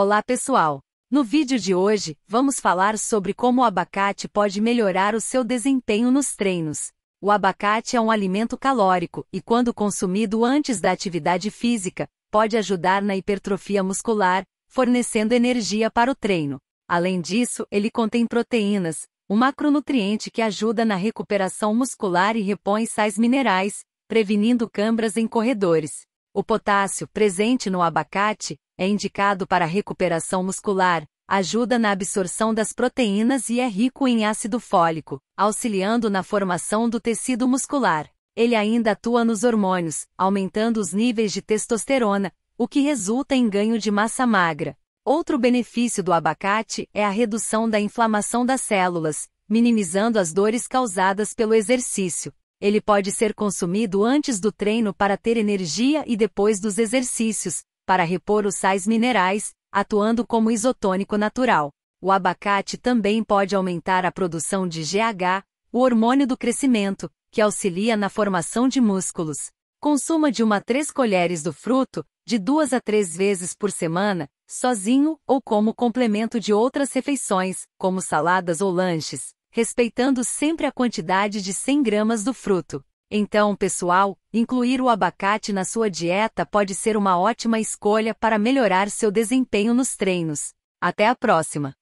Olá pessoal! No vídeo de hoje, vamos falar sobre como o abacate pode melhorar o seu desempenho nos treinos. O abacate é um alimento calórico e, quando consumido antes da atividade física, pode ajudar na hipertrofia muscular, fornecendo energia para o treino. Além disso, ele contém proteínas, um macronutriente que ajuda na recuperação muscular e repõe sais minerais, prevenindo câmaras em corredores. O potássio, presente no abacate, é indicado para recuperação muscular, ajuda na absorção das proteínas e é rico em ácido fólico, auxiliando na formação do tecido muscular. Ele ainda atua nos hormônios, aumentando os níveis de testosterona, o que resulta em ganho de massa magra. Outro benefício do abacate é a redução da inflamação das células, minimizando as dores causadas pelo exercício. Ele pode ser consumido antes do treino para ter energia e depois dos exercícios, para repor os sais minerais, atuando como isotônico natural. O abacate também pode aumentar a produção de GH, o hormônio do crescimento, que auxilia na formação de músculos. Consuma de uma a três colheres do fruto, de duas a três vezes por semana, sozinho ou como complemento de outras refeições, como saladas ou lanches, respeitando sempre a quantidade de 100 gramas do fruto. Então, pessoal, incluir o abacate na sua dieta pode ser uma ótima escolha para melhorar seu desempenho nos treinos. Até a próxima!